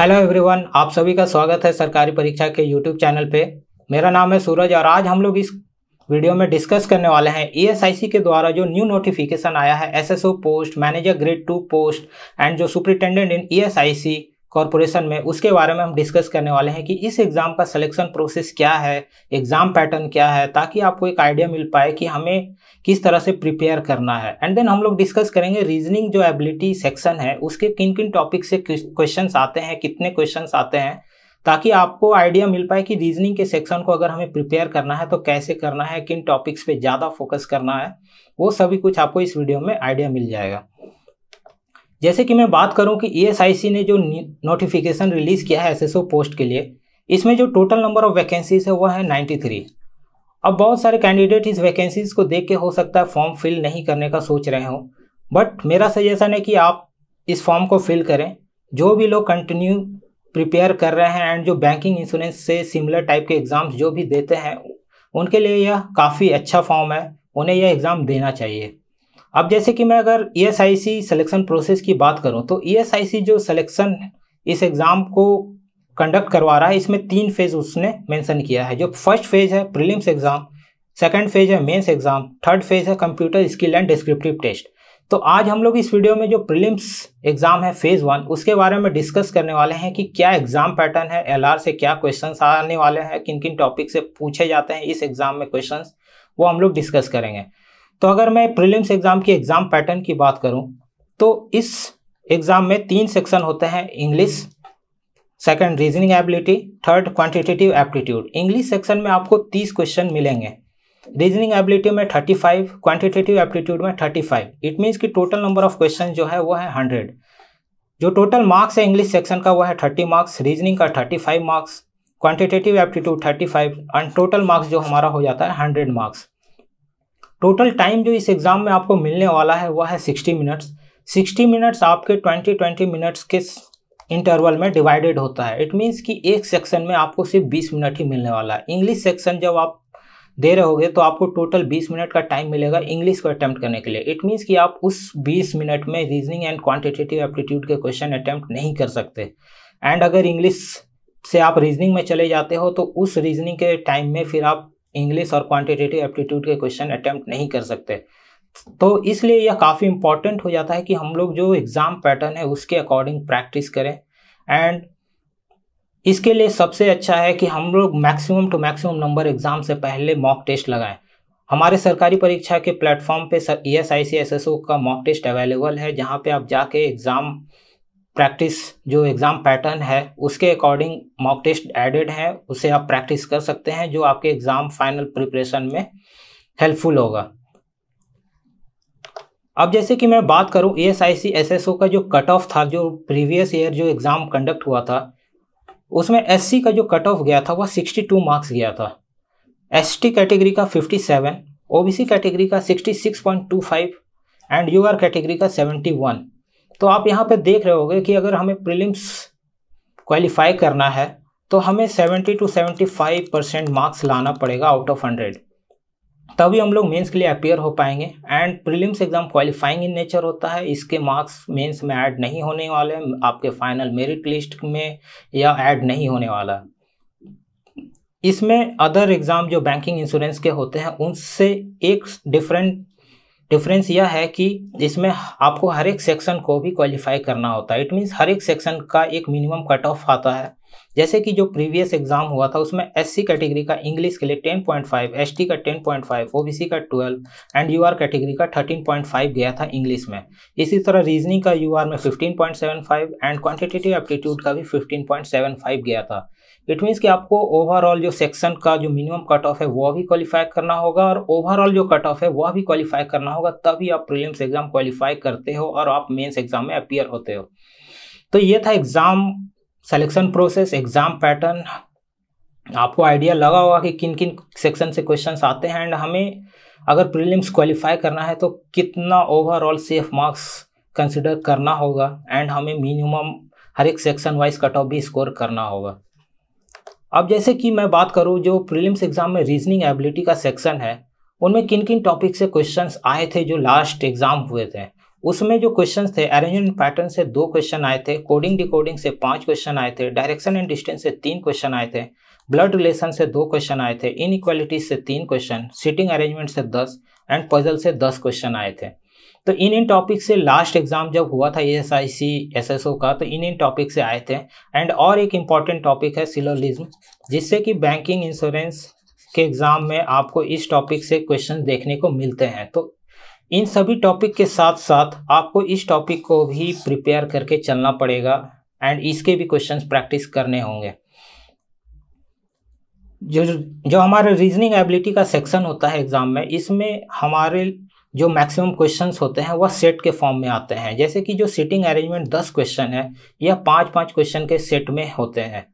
hello everyone आप सभी का स्वागत है सरकारी परीक्षा के यूट्यूब चैनल पे मेरा नाम है सूरज और आज हम लोग इस वीडियो में डिस्कस करने वाले हैं ईएसआईसी e के द्वारा जो न्यू नोटिफिकेशन आया है SSO post manager grade two post and जो सुप्रिटेंडेंट इन ईएसआईसी कॉरपोरेशन में उसके बारे में हम डिस्कस करने वाले हैं कि इस एग्ज़ाम का सिलेक्शन प्रोसेस क्या है एग्ज़ाम पैटर्न क्या है ताकि आपको एक आइडिया मिल पाए कि हमें किस तरह से प्रिपेयर करना है एंड देन हम लोग डिस्कस करेंगे रीजनिंग जो एबिलिटी सेक्शन है उसके किन किन टॉपिक से क्वेश्चन आते हैं कितने क्वेश्चन आते हैं ताकि आपको आइडिया मिल पाए कि रीजनिंग के सेक्शन को अगर हमें प्रिपेयर करना है तो कैसे करना है किन टॉपिक्स पे ज़्यादा फोकस करना है वो सभी कुछ आपको इस वीडियो में आइडिया मिल जाएगा जैसे कि मैं बात करूं कि ईएसआईसी e ने जो नोटिफिकेशन रिलीज़ किया है एसएसओ पोस्ट के लिए इसमें जो टोटल नंबर ऑफ वैकेंसीज है वह है 93 अब बहुत सारे कैंडिडेट इस वैकेंसीज को देख के हो सकता है फॉर्म फिल नहीं करने का सोच रहे हों बट मेरा सजेशन है कि आप इस फॉर्म को फिल करें जो भी लोग कंटिन्यू प्रिपेयर कर रहे हैं एंड जो बैंकिंग इंश्योरेंस से सिमिलर टाइप के एग्ज़ाम्स जो भी देते हैं उनके लिए यह काफ़ी अच्छा फॉर्म है उन्हें यह एग्ज़ाम देना चाहिए अब जैसे कि मैं अगर ई सिलेक्शन प्रोसेस की बात करूँ तो ई e जो सिलेक्शन इस एग्ज़ाम को कंडक्ट करवा रहा है इसमें तीन फेज़ उसने मेंशन किया है जो फर्स्ट फेज़ है प्रीलिम्स एग्ज़ाम सेकंड फेज़ है मेंस एग्ज़ाम थर्ड फेज़ है computer skill and descriptive test तो आज हम लोग इस वीडियो में जो प्रीलिम्स एग्ज़ाम है फेज़ वन उसके बारे में डिस्कस करने वाले हैं कि क्या एग्ज़ाम पैटर्न है एलआर से क्या क्वेश्चन आने वाले हैं किन किन टॉपिक से पूछे जाते हैं इस एग्ज़ाम में क्वेश्चन वो हम लोग डिस्कस करेंगे तो अगर मैं प्रीलिम्स एग्ज़ाम की एग्ज़ाम पैटर्न की बात करूं तो इस एग्ज़ाम में तीन सेक्शन होते हैं English second reasoning ability third quantitative aptitude English section में आपको तीस क्वेश्चन मिलेंगे रीजनिंग एबिलिटी में थर्टी फाइव क्वांटिटेटिव एप्टीट्यूड में थर्टी फाइव इट मीन्स की टोटल नंबर ऑफ क्वेश्चन जो है वो है हंड्रेड जो टोटल मार्क्स है इंग्लिश सेक्शन का वो है थर्टी मार्क्स रीजनिंग का thirty five marks quantitative aptitude thirty five and total marks जो हमारा हो जाता है हंड्रेड मार्क्स टोटल टाइम जो इस एग्ज़ाम में आपको मिलने वाला है वह है सिक्सटी मिनट्स सिक्सटी मिनट्स आपके ट्वेंटी ट्वेंटी मिनट्स के इंटरवल में डिवाइडेड होता है इट मीन्स कि एक सेक्शन में आपको सिर्फ बीस मिनट ही मिलने वाला है इंग्लिश सेक्शन जब आप दे रहे होगे तो आपको टोटल 20 मिनट का टाइम मिलेगा इंग्लिश को अटैम्प्ट करने के लिए इट मीन्स कि आप उस 20 मिनट में रीजनिंग एंड क्वांटिटेटिव एप्टीट्यूड के क्वेश्चन अटैम्प्ट नहीं कर सकते एंड अगर इंग्लिश से आप रीजनिंग में चले जाते हो तो उस रीजनिंग के टाइम में फिर आप इंग्लिश और क्वांटिटेटिव एप्टीट्यूड के क्वेश्चन अटैम्प्ट नहीं कर सकते तो इसलिए यह काफ़ी इम्पॉर्टेंट हो जाता है कि हम लोग जो एग्ज़ाम पैटर्न है उसके अकॉर्डिंग प्रैक्टिस करें एंड इसके लिए सबसे अच्छा है कि हम लोग maximum to maximum number exam से पहले मॉक टेस्ट लगाएं हमारे सरकारी परीक्षा के प्लेटफॉर्म पे E S I C S S O का मॉक टेस्ट अवेलेबल है जहाँ पे आप जाके एग्ज़ाम प्रैक्टिस जो एग्ज़ाम पैटर्न है उसके अकॉर्डिंग मॉक टेस्ट एडेड है उसे आप प्रैक्टिस कर सकते हैं जो आपके एग्ज़ाम फाइनल प्रिपरेशन में हेल्पफुल होगा अब जैसे कि मैं बात करूं E S I C S S O का जो कट ऑफ था जो प्रीवियस ईयर जो एग्ज़ाम कंडक्ट हुआ था उसमें एस सी का जो कट ऑफ गया था वह सिक्सटी टू मार्क्स गया था एस टी कैटेगरी का fifty seven O B C category का sixty six point two five and U R category का सेवेंटी वन तो आप यहाँ पे देख रहे होगे कि अगर हमें प्रीलिम्स क्वालिफाई करना है तो हमें 70 टू 75 परसेंट मार्क्स लाना पड़ेगा आउट ऑफ 100 तभी हम लोग मेंस के लिए अपेयर हो पाएंगे and prelims exam qualifying in nature होता है इसके मार्क्स मेंस में ऐड नहीं होने वाले आपके फाइनल मेरिट लिस्ट में या ऐड नहीं होने वाला इसमें अदर एग्ज़ाम जो बैंकिंग इंश्योरेंस के होते हैं उनसे एक डिफरेंट डिफरेंस यह है कि इसमें आपको हर एक सेक्शन को भी क्वालिफाई करना होता है इट मीन्स हर एक सेक्शन का एक मिनिमम कट ऑफ आता है जैसे कि जो प्रीवियस एग्जाम हुआ था उसमें एससी कैटेगरी का इंग्लिश के लिए 10.5 टी का 10.5 ओबीसी का 12 एंड यूआर कैटेगरी का 13.5 गया था इंग्लिश में इसी तरह रीजनिंग का यूआर में 15.75 एंड क्वांटिटेटिव एप्टीट्यूड का भी 15.75 गया था इट मीन्स कि आपको ओवरऑल जो सेक्शन का जो मिनिमम कट ऑफ है वह भी क्वालिफाई करना होगा और ओवरऑल जो कट ऑफ है वह भी क्वालिफाई करना होगा तभी आप प्रीलिम्स एग्जाम क्वालिफाई करते हो और आप मेन्स एग्जाम में अपियर होते हो तो ये था exam selection process exam pattern आपको आइडिया लगा होगा कि किन किन सेक्शन से क्वेश्चन आते हैं एंड हमें अगर प्रीलिम्स क्वालिफाई करना है तो कितना ओवरऑल सेफ मार्क्स कंसिडर करना होगा एंड हमें मिनिमम हर एक सेक्शन वाइज कट ऑफ भी स्कोर करना होगा अब जैसे कि मैं बात करूँ जो प्रीलिम्स एग्ज़ाम में रीजनिंग एबिलिटी का सेक्शन है उनमें किन किन टॉपिक से क्वेश्चन आए थे जो लास्ट एग्ज़ाम हुए थे उसमें जो क्वेश्चन थे अरेंजमेंट पैटर्न से दो क्वेश्चन आए थे कोडिंग डिकोडिंग से पांच क्वेश्चन आए थे डायरेक्शन एंड डिस्टेंस से तीन क्वेश्चन आए थे ब्लड रिलेशन से दो क्वेश्चन आए थे इन से तीन क्वेश्चन सीटिंग अरेंजमेंट से दस एंड पजल से दस क्वेश्चन आए थे तो इन इन टॉपिक से लास्ट एग्जाम जब हुआ था S I C S S O का तो इन इन टॉपिक से आए थे एंड और एक इम्पॉर्टेंट टॉपिक है सिलोलिज्म जिससे कि बैंकिंग इंश्योरेंस के एग्ज़ाम में आपको इस टॉपिक से क्वेश्चन देखने को मिलते हैं तो इन सभी टॉपिक के साथ साथ आपको इस टॉपिक को भी प्रिपेयर करके चलना पड़ेगा एंड इसके भी क्वेश्चंस प्रैक्टिस करने होंगे जो जो हमारे रीजनिंग एबिलिटी का सेक्शन होता है एग्ज़ाम में इसमें हमारे जो मैक्सिमम क्वेश्चंस होते हैं वह सेट के फॉर्म में आते हैं जैसे कि जो सीटिंग अरेंजमेंट दस क्वेश्चन है यह पाँच पाँच क्वेश्चन के सेट में होते हैं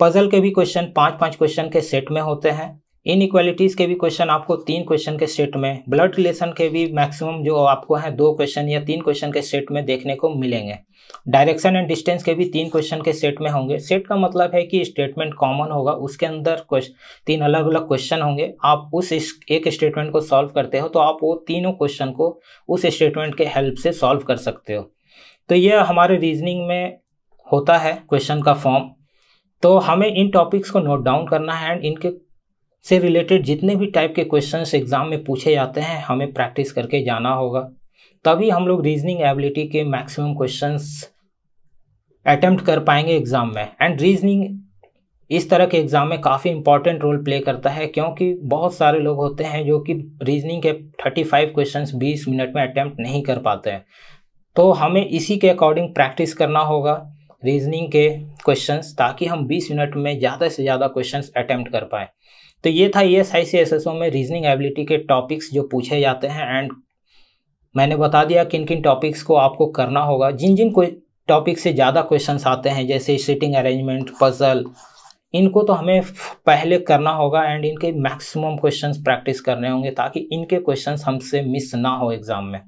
पजल के भी क्वेश्चन पाँच पाँच क्वेश्चन के सेट में होते हैं इन इक्वालिटीज़ के भी क्वेश्चन आपको तीन क्वेश्चन के सेट में ब्लड रिलेशन के भी मैक्सिमम जो आपको हैं दो क्वेश्चन या तीन क्वेश्चन के सेट में देखने को मिलेंगे डायरेक्शन एंड डिस्टेंस के भी तीन क्वेश्चन के सेट में होंगे सेट का मतलब है कि स्टेटमेंट कॉमन होगा उसके अंदर तीन अलग अलग क्वेश्चन होंगे आप उस एक स्टेटमेंट को सॉल्व करते हो तो आप वो तीनों क्वेश्चन को उस स्टेटमेंट के हेल्प से सॉल्व कर सकते हो तो यह हमारे रीजनिंग में होता है क्वेश्चन का फॉर्म तो हमें इन टॉपिक्स को नोट डाउन करना है एंड इनके से रिलेटेड जितने भी टाइप के क्वेश्चंस एग्ज़ाम में पूछे जाते हैं हमें प्रैक्टिस करके जाना होगा तभी हम लोग रीजनिंग एबिलिटी के मैक्सिमम क्वेश्चंस अटैम्प्ट कर पाएंगे एग्ज़ाम में एंड रीजनिंग इस तरह के एग्ज़ाम में काफ़ी इंपॉर्टेंट रोल प्ले करता है क्योंकि बहुत सारे लोग होते हैं जो कि रीजनिंग के 35 क्वेश्चंस 20 मिनट में अटैम्प्ट नहीं कर पाते हैं तो हमें इसी के अकॉर्डिंग प्रैक्टिस करना होगा रीजनिंग के क्वेश्चंस ताकि हम 20 मिनट में ज़्यादा से ज़्यादा क्वेश्चंस अटैम्प्ट कर पाएँ तो ये था ये आई सी में रीजनिंग एबिलिटी के टॉपिक्स जो पूछे जाते हैं एंड मैंने बता दिया किन किन टॉपिक्स को आपको करना होगा जिन जिन कोई टॉपिक से ज़्यादा क्वेश्चन आते हैं जैसे सिटिंग अरेंजमेंट पजल इनको तो हमें पहले करना होगा एंड इनके मैक्सिमम क्वेश्चंस प्रैक्टिस करने होंगे ताकि इनके क्वेश्चंस हमसे मिस ना हो एग्ज़ाम में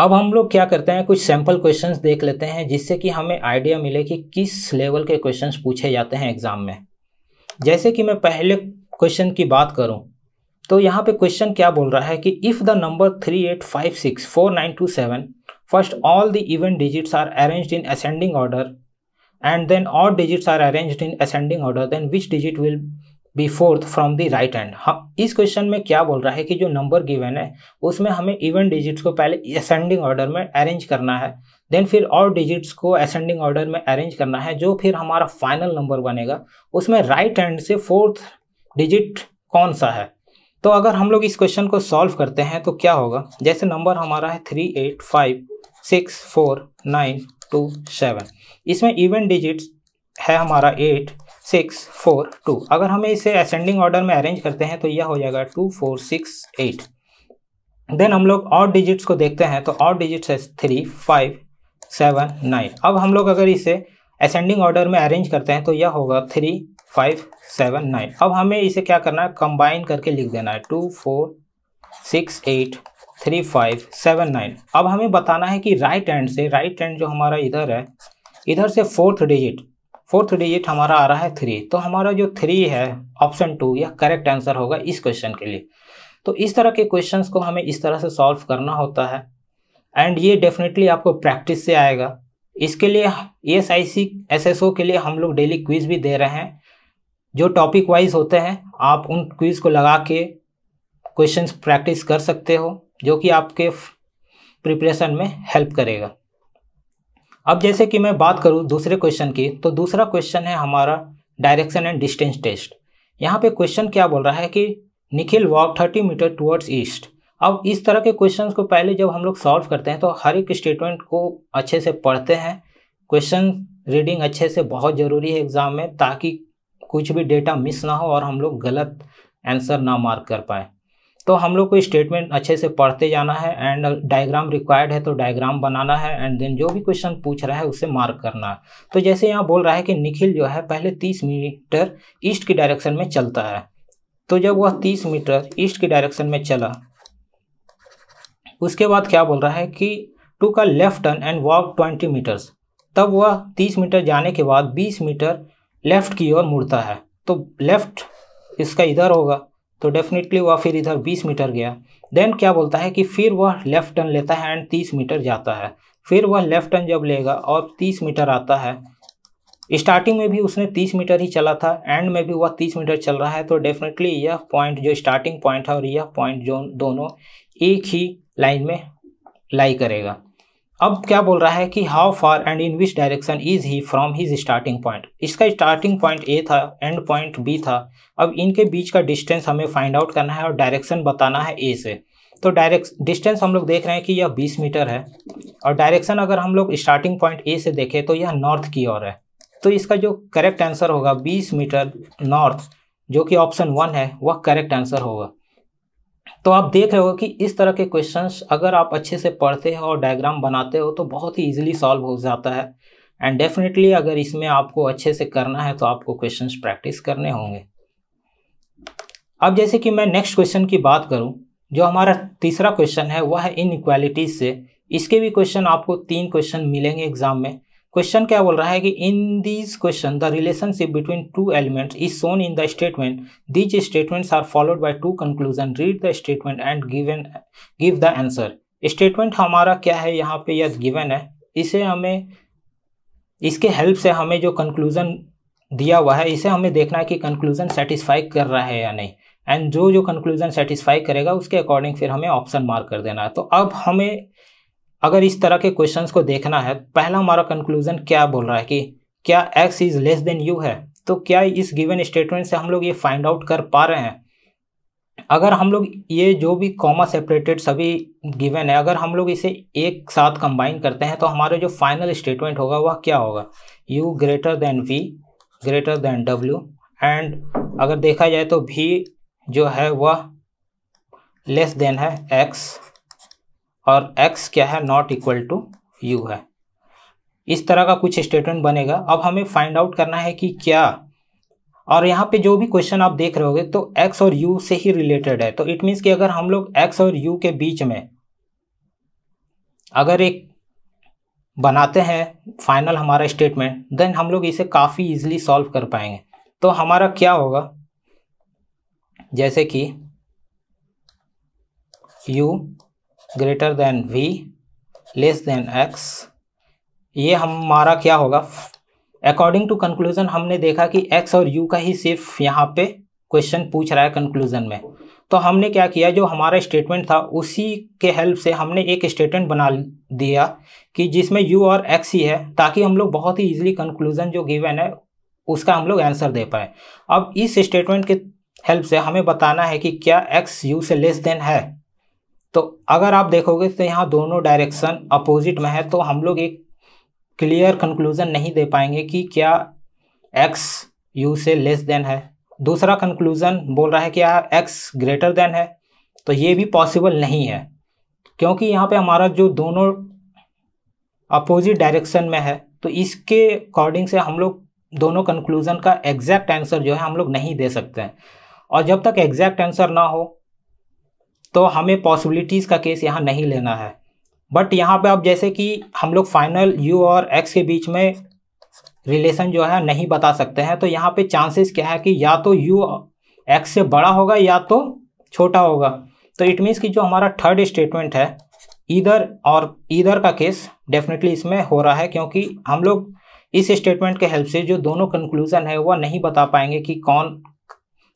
अब हम लोग क्या करते हैं कुछ सैम्पल क्वेश्चंस देख लेते हैं जिससे कि हमें आइडिया मिले कि किस लेवल के क्वेश्चंस पूछे जाते हैं एग्ज़ाम में जैसे कि मैं पहले क्वेश्चन की बात करूं तो यहाँ पे क्वेश्चन क्या बोल रहा है कि if the number three eight five six four nine two seven first all the even digits are arranged in ascending order and then all digits are arrange in ascending order then which digit will be fourth from the right end हाँ इस question में क्या बोल रहा है कि जो number given है उसमें हमें इवन डिजिट्स को पहले असेंडिंग ऑर्डर में अरेंज करना है देन फिर और डिजिट्स को असेंडिंग ऑर्डर में अरेंज करना है जो फिर हमारा फाइनल नंबर बनेगा उसमें राइट हैंड से फोर्थ डिजिट कौन सा है तो अगर हम लोग इस क्वेश्चन को सॉल्व करते हैं तो क्या होगा जैसे नंबर हमारा है three eight five six four nine two seven इसमें इवन डिजिट्स है हमारा एट सिक्स फोर टू अगर हमें इसे असेंडिंग ऑर्डर में अरेंज करते हैं तो यह हो जाएगा two four six eight then हम लोग और डिजिट्स को देखते हैं तो और डिजिट्स है थ्री फाइव सेवन नाइन अब हम लोग अगर इसे असेंडिंग ऑर्डर में अरेंज करते हैं तो यह होगा थ्री फाइव सेवन नाइन अब हमें इसे क्या करना है कंबाइन करके लिख देना है two four six eight three five seven nine अब हमें बताना है कि राइट हैंड से राइट हैंड जो हमारा इधर है इधर से फोर्थ डिजिट फोर्थ डिजिट हमारा आ रहा है थ्री तो हमारा जो थ्री है ऑप्शन टू यह करेक्ट आंसर होगा इस क्वेश्चन के लिए तो इस तरह के क्वेश्चंस को हमें इस तरह से सॉल्व करना होता है एंड ये डेफिनेटली आपको प्रैक्टिस से आएगा इसके लिए S I C S S O के लिए हम लोग डेली क्विज़ भी दे रहे हैं जो टॉपिक वाइज होते हैं आप उन क्विज़ को लगा के क्वेश्चन प्रैक्टिस कर सकते हो जो कि आपके प्रिपरेशन में हेल्प करेगा अब जैसे कि मैं बात करूँ दूसरे क्वेश्चन की तो दूसरा क्वेश्चन है हमारा डायरेक्शन एंड डिस्टेंस टेस्ट यहाँ पे क्वेश्चन क्या बोल रहा है कि Nikhil walk 30 metre towards east अब इस तरह के क्वेश्चन को पहले जब हम लोग सॉल्व करते हैं तो हर एक स्टेटमेंट को अच्छे से पढ़ते हैं क्वेश्चन रीडिंग अच्छे से बहुत ज़रूरी है एग्ज़ाम में ताकि कुछ भी डेटा मिस ना हो और हम लोग गलत आंसर ना मार्क कर पाए तो हम लोग को स्टेटमेंट अच्छे से पढ़ते जाना है एंड डायग्राम रिक्वायर्ड है तो डायग्राम बनाना है एंड देन जो भी क्वेश्चन पूछ रहा है उसे मार्क करना है तो जैसे यहाँ बोल रहा है कि निखिल जो है पहले तीस मीटर ईस्ट की डायरेक्शन में चलता है तो जब वह तीस मीटर ईस्ट की डायरेक्शन में चला उसके बाद क्या बोल रहा है कि टू का left turn and walk twenty metres तब वह तीस मीटर जाने के बाद बीस मीटर लेफ्ट की ओर मुड़ता है तो लेफ्ट इसका इधर होगा तो डेफिनेटली वह फिर इधर बीस मीटर गया देन क्या बोलता है कि फिर वह लेफ्ट टर्न लेता है एंड तीस मीटर जाता है फिर वह लेफ्ट टर्न जब लेगा और तीस मीटर आता है स्टार्टिंग में भी उसने तीस मीटर ही चला था एंड में भी वह तीस मीटर चल रहा है तो डेफिनेटली यह पॉइंट जो स्टार्टिंग पॉइंट है और यह पॉइंट जो दोनों एक ही लाइन में लाई करेगा अब क्या बोल रहा है कि how far and in which direction is he from his starting point इसका स्टार्टिंग पॉइंट ए था एंड पॉइंट बी था अब इनके बीच का डिस्टेंस हमें फाइंड आउट करना है और डायरेक्शन बताना है ए से तो डायरेक्ट डिस्टेंस हम लोग देख रहे हैं कि यह 20 मीटर है और डायरेक्शन अगर हम लोग स्टार्टिंग पॉइंट ए से देखें तो यह नॉर्थ की ओर है तो इसका जो करेक्ट आंसर होगा 20 मीटर नॉर्थ जो कि ऑप्शन वन है वह करेक्ट आंसर होगा तो आप देख रहे हो कि इस तरह के क्वेश्चंस अगर आप अच्छे से पढ़ते हो और डायग्राम बनाते हो तो बहुत ही इजीली सॉल्व हो जाता है एंड डेफिनेटली अगर इसमें आपको अच्छे से करना है तो आपको क्वेश्चंस प्रैक्टिस करने होंगे अब जैसे कि मैं नेक्स्ट क्वेश्चन की बात करूं जो हमारा तीसरा क्वेश्चन है वह है इनक्वालिटीज से इसके भी क्वेश्चन आपको तीन क्वेश्चन मिलेंगे एग्जाम में क्वेश्चन क्या बोल रहा है कि in this question the relationship between two elements is shown in the statement these statements are followed by two conclusion read the statement and given give the answer statement हमारा क्या है यहाँ पे यस गिवन है इसे हमें इसके help से हमें जो कंक्लूजन दिया हुआ है इसे हमें देखना है कि कंक्लूजन सेटिस्फाई कर रहा है या नहीं एंड जो जो कंक्लूजन सेटिस्फाई करेगा उसके अकॉर्डिंग फिर हमें ऑप्शन मार्क कर देना है तो अब हमें अगर इस तरह के क्वेश्चंस को देखना है पहला हमारा कंक्लूजन क्या बोल रहा है कि क्या X is less than U है तो क्या इस गिवन स्टेटमेंट से हम लोग ये फाइंड आउट कर पा रहे हैं अगर हम लोग ये जो भी कॉमा सेपरेटेड सभी गिवन है अगर हम लोग इसे एक साथ कंबाइन करते हैं तो हमारा जो फाइनल स्टेटमेंट होगा वह क्या होगा U greater than V greater than W and अगर देखा जाए तो भी जो है वह लेस देन है एक्स और x क्या है नॉट इक्वल टू यू है इस तरह का कुछ स्टेटमेंट बनेगा अब हमें फाइंड आउट करना है कि क्या और यहाँ पे जो भी क्वेश्चन आप देख रहे होगे तो x और u से ही रिलेटेड है तो इट मीन्स कि अगर हम लोग x और u के बीच में अगर एक बनाते हैं फाइनल हमारा स्टेटमेंट देन हम लोग इसे काफ़ी इजिली सॉल्व कर पाएंगे तो हमारा क्या होगा जैसे कि u greater than V less than X ये हमारा क्या होगा अकॉर्डिंग टू कंक्लूजन हमने देखा कि एक्स और यू का ही सिर्फ यहाँ पे क्वेश्चन पूछ रहा है कंक्लूजन में तो हमने क्या किया जो हमारा स्टेटमेंट था उसी के हेल्प से हमने एक स्टेटमेंट बना दिया कि जिसमें यू और एक्स ही है ताकि हम लोग बहुत ही इजीली कंक्लूजन जो गिवन है उसका हम लोग आंसर दे पाए अब इस स्टेटमेंट के हेल्प से हमें बताना है कि क्या एक्स यू से लेस देन है तो अगर आप देखोगे तो यहाँ दोनों डायरेक्शन अपोजिट में है तो हम लोग एक क्लियर कंक्लूजन नहीं दे पाएंगे कि क्या एक्स यू से लेस देन है दूसरा कंक्लूजन बोल रहा है कि यार एक्स ग्रेटर देन है तो ये भी पॉसिबल नहीं है क्योंकि यहाँ पे हमारा जो दोनों अपोजिट डायरेक्शन में है तो इसके अकॉर्डिंग से हम लोग दोनों कंक्लूजन का एग्जैक्ट आंसर जो है हम लोग नहीं दे सकते हैं और जब तक एग्जैक्ट आंसर ना हो तो हमें पॉसिबिलिटीज़ का केस यहाँ नहीं लेना है बट यहाँ पे आप जैसे कि हम लोग फाइनल यू और एक्स के बीच में रिलेशन जो है नहीं बता सकते हैं तो यहाँ पे चांसेस क्या है कि या तो यू एक्स से बड़ा होगा या तो छोटा होगा तो इट मीन्स कि जो हमारा थर्ड स्टेटमेंट है इधर और इधर का केस डेफिनेटली इसमें हो रहा है क्योंकि हम लोग इस स्टेटमेंट के हेल्प से जो दोनों कंक्लूज़न है वह नहीं बता पाएंगे कि कौन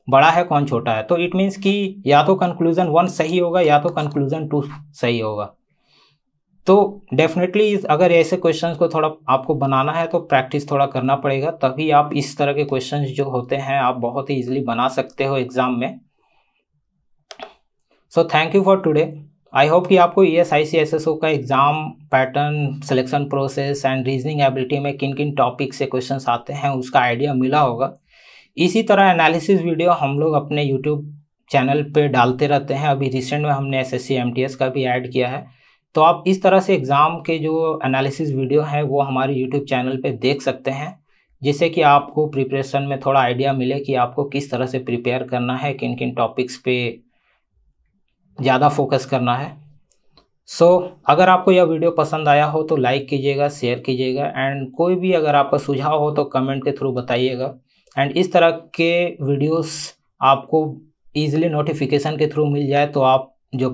बड़ा है कौन छोटा है तो इट मीन्स कि या तो कंक्लूजन वन सही होगा या तो कंक्लूजन टू सही होगा तो डेफिनेटली अगर ऐसे क्वेश्चन को थोड़ा आपको बनाना है तो प्रैक्टिस थोड़ा करना पड़ेगा तभी आप इस तरह के क्वेश्चन जो होते हैं आप बहुत ही ईजिली बना सकते हो एग्ज़ाम में so thank you for today I hope कि आपको E S I C S S O का exam pattern selection process and reasoning ability में किन किन टॉपिक से क्वेश्चन आते हैं उसका आइडिया मिला होगा इसी तरह एनालिसिस वीडियो हम लोग अपने यूट्यूब चैनल पे डालते रहते हैं अभी रिसेंट में हमने एस एसएससी का भी ऐड किया है तो आप इस तरह से एग्ज़ाम के जो एनालिसिस वीडियो हैं वो हमारे यूट्यूब चैनल पे देख सकते हैं जिससे कि आपको प्रिपरेशन में थोड़ा आइडिया मिले कि आपको किस तरह से प्रिपेयर करना है किन किन टॉपिक्स पे ज़्यादा फोकस करना है सो so, अगर आपको यह वीडियो पसंद आया हो तो लाइक कीजिएगा शेयर कीजिएगा एंड कोई भी अगर आपका सुझाव हो तो कमेंट के थ्रू बताइएगा एंड इस तरह के वीडियोस आपको ईजिली नोटिफिकेशन के थ्रू मिल जाए तो आप जो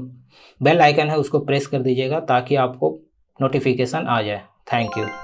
बेल आइकन है उसको प्रेस कर दीजिएगा ताकि आपको नोटिफिकेशन आ जाए थैंक यू